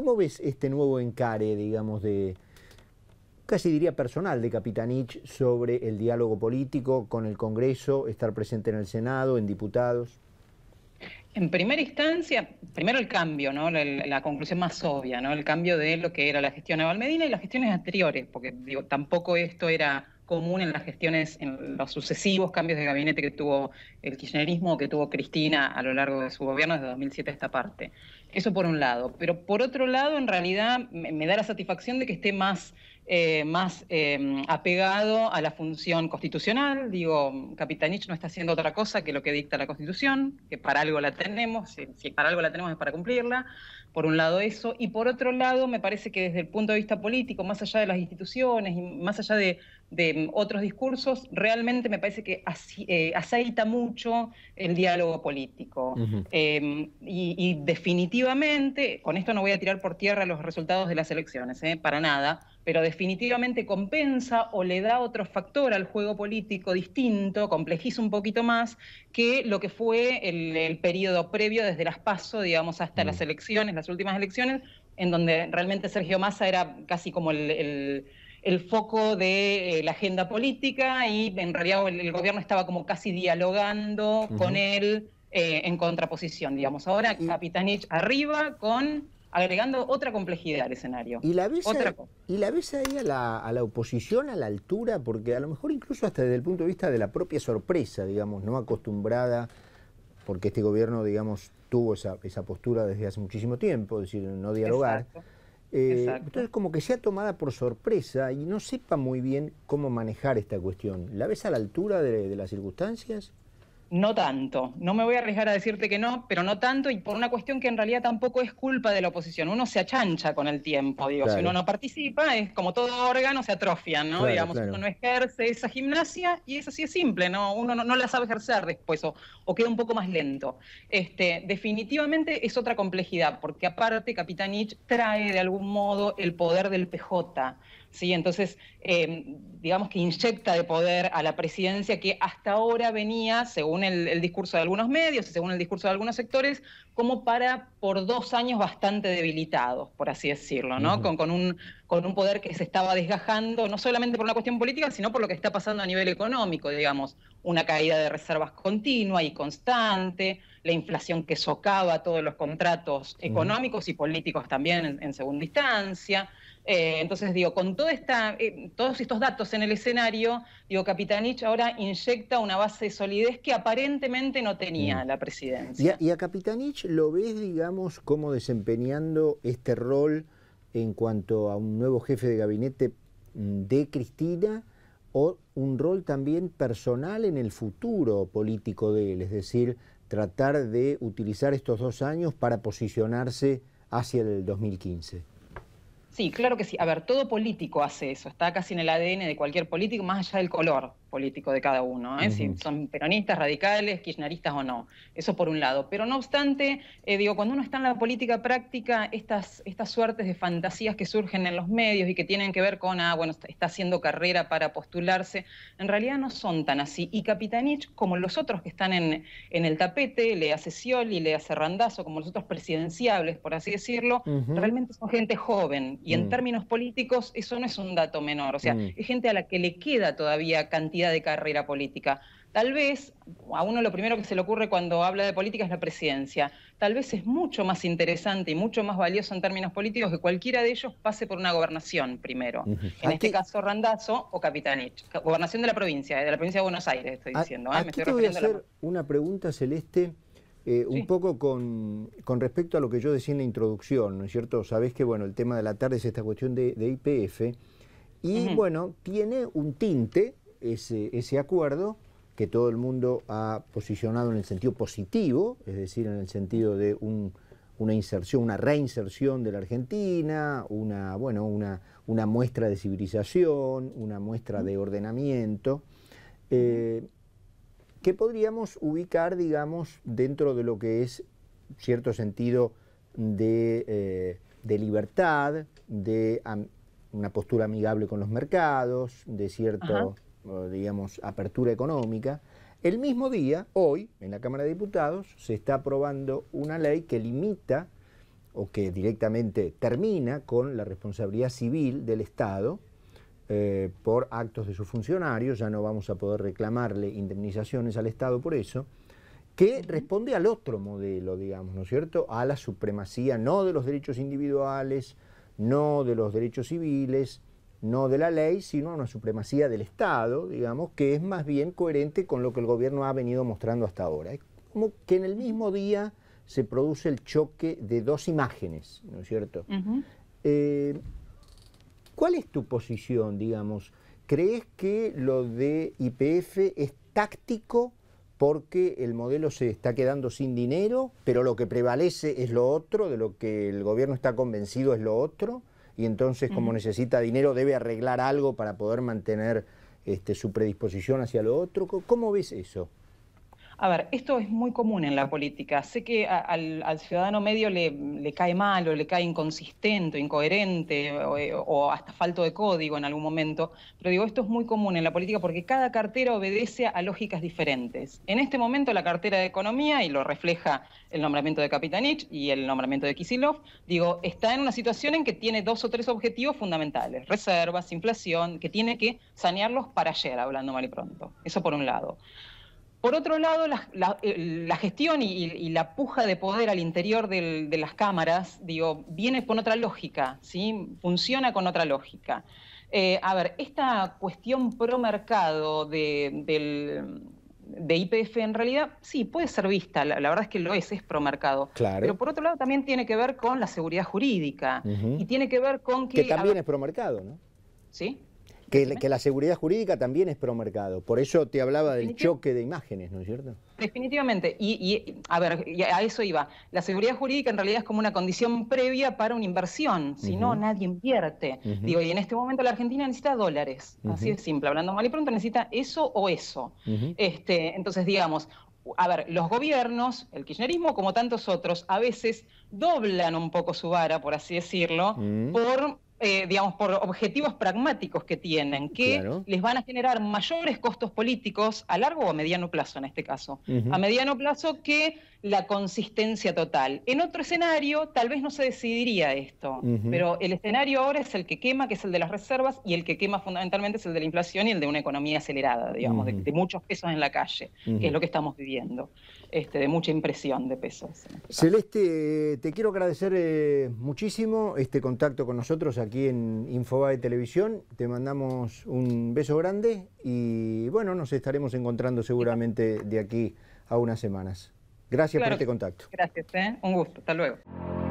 ¿Cómo ves este nuevo encare, digamos, de casi diría personal de Capitanich sobre el diálogo político con el Congreso, estar presente en el Senado, en diputados? En primera instancia, primero el cambio, ¿no? La, conclusión más obvia, ¿no? El cambio de lo que era la gestión de Valmedina y las gestiones anteriores, porque digo, tampoco esto era común en las gestiones, en los sucesivos cambios de gabinete que tuvo el kirchnerismo que tuvo Cristina a lo largo de su gobierno desde 2007 a esta parte. Eso por un lado. Pero por otro lado, en realidad me, da la satisfacción de que esté más, eh, más em, apegado a la función constitucional. Digo, Capitanich no está haciendo otra cosa que lo que dicta la Constitución, que para algo la tenemos, si, para algo la tenemos es para cumplirla. Por un lado eso. Y por otro lado, me parece que desde el punto de vista político, más allá de las instituciones y más allá de, otros discursos, realmente me parece que eh, aceita mucho el diálogo político. Em, y, definitivamente, con esto no voy a tirar por tierra los resultados de las elecciones, ¿eh? para nada, pero definitivamente compensa o le da otro factor al juego político distinto, complejiza un poquito más que lo que fue el, periodo previo desde las PASO, digamos, hasta las elecciones, las últimas elecciones, en donde realmente Sergio Massa era casi como el el foco de eh, la agenda política y en realidad el, gobierno estaba como casi dialogando con él eh, en contraposición, digamos. Ahora Capitanich arriba con agregando otra complejidad al escenario. ¿Y la ves, ahí a la, oposición a la altura? Porque a lo mejor incluso hasta desde el punto de vista de la propia sorpresa, digamos, no acostumbrada, porque este gobierno, digamos, tuvo esa, esa postura desde hace muchísimo tiempo, es decir, no dialogar. Eh, entonces como que sea tomada por sorpresa y no sepa muy bien cómo manejar esta cuestión. ¿La ves a la altura de las circunstancias? no tanto. No me voy a arriesgar a decirte que no, pero no tanto y por una cuestión que en realidad tampoco es culpa de la oposición. Uno se achancha con el tiempo, digo. Si uno no participa, es como todo órgano, se atrofian, ¿no? Digamos, uno no ejerce esa gimnasia y eso así es simple, ¿no? Uno no, la sabe ejercer después o, queda un poco más lento. Este, definitivamente es otra complejidad, porque aparte Capitanich trae de algún modo el poder del PJ ¿sí? Entonces, em, digamos que inyecta de poder a la presidencia que hasta ahora venía, según el, discurso de algunos medios y según el discurso de algunos sectores, como para por dos años bastante debilitados, por así decirlo, ¿no? con, con, un, con un poder que se estaba desgajando, no solamente por una cuestión política, sino por lo que está pasando a nivel económico, digamos una caída de reservas continua y constante, la inflación que socava todos los contratos económicos y políticos también en, segunda instancia. Eh, entonces, digo, con toda esta, eh, todos estos datos en el escenario, digo, Capitanich ahora inyecta una base de solidez que aparentemente no tenía mm. la presidencia. y a Capitanich lo ves, digamos, como desempeñando este rol en cuanto a un nuevo jefe de gabinete mm, de Cristina? o un rol también personal en el futuro político de él, es decir, tratar de utilizar estos dos años para posicionarse hacia el 2015. Sí, claro que sí. A ver, todo político hace eso, está casi en el ADN de cualquier político, más allá del color político de cada uno, ¿eh? si son peronistas, radicales, kirchneristas o no. Eso por un lado. Pero no obstante, eh, digo, cuando uno está en la política práctica, estas, estas suertes de fantasías que surgen en los medios y que tienen que ver con, ah, bueno, está haciendo carrera para postularse, en realidad no son tan así. Y Capitanich, como los otros que están en, en el tapete, le hace y le hace Randazo, como los otros presidenciables, por así decirlo, realmente son gente joven. Y en mm. términos políticos, eso no es un dato menor. O sea, mm. es gente a la que le queda todavía cantidad de carrera política. Tal vez a uno lo primero que se le ocurre cuando habla de política es la presidencia. Tal vez es mucho más interesante y mucho más valioso en términos políticos que cualquiera de ellos pase por una gobernación primero. En ah, este caso, Randazo o Capitanich. Gobernación de la provincia, eh, de la provincia de Buenos Aires, estoy ah, diciendo. Eh, ah, te voy a hacer una pregunta, Celeste. Eh, un poco con, respecto a lo que yo decía en la introducción, ¿no es cierto? Sabés que bueno, el tema de la tarde es esta cuestión de IPF y bueno, tiene un tinte ese, acuerdo que todo el mundo ha posicionado en el sentido positivo, es decir, en el sentido de una inserción, una reinserción de la Argentina, una, bueno, una, muestra de civilización, una muestra de ordenamiento, eh, que podríamos ubicar, digamos, dentro de lo que es cierto sentido de, eh, libertad, de una postura amigable con los mercados, de cierto digamos, apertura económica, el mismo día, hoy, en la Cámara de Diputados, se está aprobando una ley que limita o que directamente termina con la responsabilidad civil del Estado eh, por actos de sus funcionarios, ya no vamos a poder reclamarle indemnizaciones al Estado por eso, que responde al otro modelo, digamos, ¿no es cierto?, a la supremacía no de los derechos individuales, no de los derechos civiles, no de la ley, sino a una supremacía del Estado, digamos, que es más bien coherente con lo que el gobierno ha venido mostrando hasta ahora. Es como que en el mismo día se produce el choque de dos imágenes, ¿no es cierto? Eh, ¿Cuál es tu posición, digamos? ¿Crees que lo de IPF es táctico porque el modelo se está quedando sin dinero, pero lo que prevalece es lo otro, de lo que el gobierno está convencido es lo otro? y entonces como necesita dinero debe arreglar algo para poder mantener este, su predisposición hacia lo otro. ¿Cómo ves eso? A ver, esto es muy común en la política. Sé que al, ciudadano medio le, cae mal o le cae inconsistente, incoherente eh, o, hasta falto de código en algún momento, pero digo, esto es muy común en la política porque cada cartera obedece a lógicas diferentes. En este momento la cartera de Economía, y lo refleja el nombramiento de Capitanich y el nombramiento de Kisilov, digo, está en una situación en que tiene dos o tres objetivos fundamentales, reservas, inflación, que tiene que sanearlos para ayer, hablando mal y pronto. Eso por un lado. Por otro lado, la, gestión y, la puja de poder al interior de las cámaras, digo, viene con otra lógica, ¿sí? Funciona con otra lógica. Eh, a ver, esta cuestión pro mercado de, del, IPF en realidad sí puede ser vista, la, verdad es que lo es, es promercado. Claro. Pero por otro lado también tiene que ver con la seguridad jurídica y tiene que ver con que. Que también es promercado, ¿no? Sí. Que, la seguridad jurídica también es promercado. Por eso te hablaba del choque de imágenes, ¿no es cierto? Definitivamente. Y, a ver, a eso iba. La seguridad jurídica en realidad es como una condición previa para una inversión. Si no, nadie invierte. Digo, y en este momento la Argentina necesita dólares. Así de simple. Hablando mal y pronto, necesita eso o eso. este, entonces, digamos, a ver, los gobiernos, el kirchnerismo como tantos otros, a veces doblan un poco su vara, por así decirlo, mm. por eh, digamos, por objetivos pragmáticos que tienen, que les van a generar mayores costos políticos a largo o a mediano plazo en este caso. A mediano plazo que la consistencia total. En otro escenario tal vez no se decidiría esto, pero el escenario ahora es el que quema, que es el de las reservas, y el que quema fundamentalmente es el de la inflación y el de una economía acelerada, digamos, de, muchos pesos en la calle, que es lo que estamos viviendo, este, de mucha impresión de pesos. Este Celeste, te quiero agradecer eh, muchísimo este contacto con nosotros aquí aquí en Infobae Televisión. Te mandamos un beso grande y bueno, nos estaremos encontrando seguramente de aquí a unas semanas. Gracias por este contacto. Gracias, ¿eh? un gusto. Hasta luego.